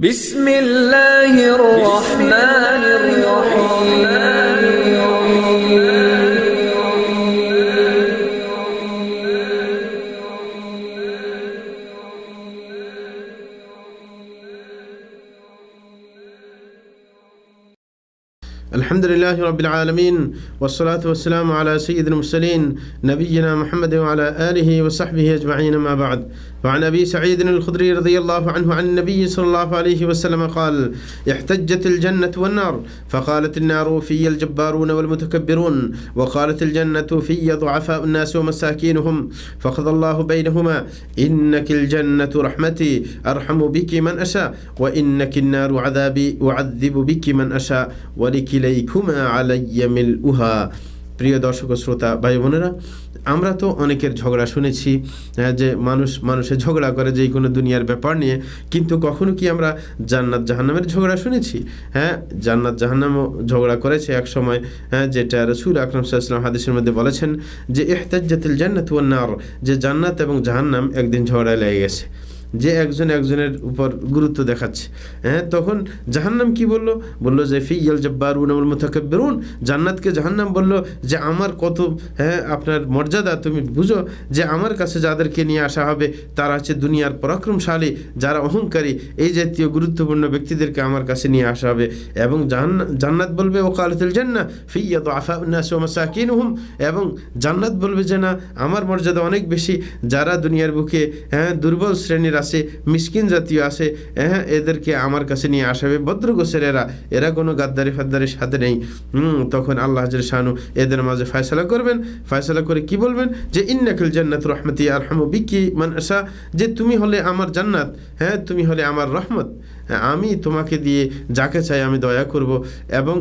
بسم الله الرحمن الرحيم الحمد لله رب العالمين والصلاة والسلام على سيد المرسلين نبينا محمد وعلى آله وصحبه أجمعين ما بعد وعن أبي سعيد الخدري رضي الله عنه عن النبي صلى الله عليه وسلم قال احتجت الجنة والنار فقالت النار في الجبارون والمتكبرون وقالت الجنة في ضعفاء الناس ومساكينهم فقضى الله بينهما إنك الجنة رحمتي أرحم بك من أشاء وإنك النار عذابي أعذب بك من أشاء ولكليكما علي ملؤها প্রিয় দর্শক শ্রোতা ভাই আমরা তো অনেকের ঝগড়া শুনেছি যে মানুষ মানুষের ঝগড়া করে যে কোনো দুনিয়ার ব্যাপার নিয়ে কিন্তু কখনো কি আমরা জান্নাত জাহান্নামের ঝগড়া শুনেছি হ্যাঁ জান্নাত জাহান্নামও ঝগড়া করেছে এক সময় হ্যাঁ যেটা রসুল আকরম সাল্লাম হাদিসের মধ্যে বলেছেন যে এহতাজাতিল জান্নাত ওয়ান্নার যে জান্নাত এবং জাহান্নাম একদিন ঝগড়ায় লেগে গেছে যে একজন একজনের উপর গুরুত্ব দেখাচ্ছে হ্যাঁ তখন জাহান্নাম কি বললো বললো যে ফিয়াল জব্বার উনামুল বেরুন জান্নাতকে জাহান্নাম বললো যে আমার কত হ্যাঁ আপনার মর্যাদা তুমি বুঝো যে আমার কাছে যাদেরকে নিয়ে আসা হবে তারা হচ্ছে দুনিয়ার পরাক্রমশালী যারা অহংকারী এই জাতীয় গুরুত্বপূর্ণ ব্যক্তিদেরকে আমার কাছে নিয়ে আসা হবে এবং জান্নাত বলবে ও কালতুল জান্না কিন হুম এবং জান্নাত বলবে যে না আমার মর্যাদা অনেক বেশি যারা দুনিয়ার বুকে হ্যাঁ দুর্বল শ্রেণীর আছে মিসকিন জাতীয় আছে হ্যাঁ এদেরকে আমার কাছে নিয়ে আসাবে ভদ্রগোছের এরা এরা কোনো গাদ্দারি ফাদ্দারির সাথে নেই তখন আল্লাহ হাজির শাহানু এদের মাঝে ফয়সলা করবেন ফয়সলা করে কি বলবেন যে ইন্নাকুল জান্নাত রহমতি আর হামু বিকি মান যে তুমি হলে আমার জান্নাত হ্যাঁ তুমি হলে আমার রহমত হ্যাঁ, আমি তোমাকে দিয়ে যাকে চাই আমি দয়া করব এবং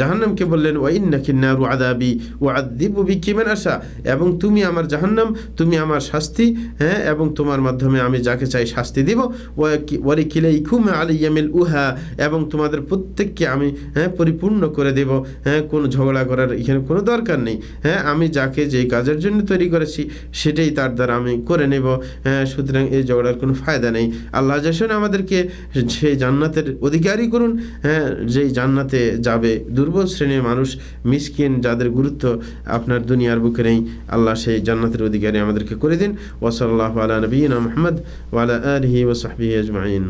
জাহান্নামকে বললেন নাকি নারু আদাবি ও আদিবু বিকিমেন আশা এবং তুমি আমার জাহান্নাম তুমি আমার শাস্তি হ্যাঁ এবং তোমার মাধ্যমে আমি যাকে চাই শাস্তি দিব ওরে কিলে আলি ইয়ামিল উহা এবং তোমাদের প্রত্যেককে আমি হ্যাঁ পরিপূর্ণ করে দেব হ্যাঁ কোনো ঝগড়া করার এখানে কোনো দরকার নেই হ্যাঁ আমি যাকে যেই কাজের জন্য তৈরি করেছি সেটাই তার দ্বারা আমি করে নেব হ্যাঁ সুতরাং এই ঝগড়ার কোনো ফায়দা নেই আল্লাহ জাসন আমাদেরকে সে সেই জান্নাতের অধিকারী করুন হ্যাঁ যেই জান্নাতে যাবে দুর্বল শ্রেণীর মানুষ মিসকিন যাদের গুরুত্ব আপনার দুনিয়ার বুকে নেই আল্লাহ সেই জান্নাতের অধিকারী আমাদেরকে করে দিন ওসল্লাহ আলা নবীন মোহাম্মদ ওয়ালা আলহি ওসাহবি আজমাইন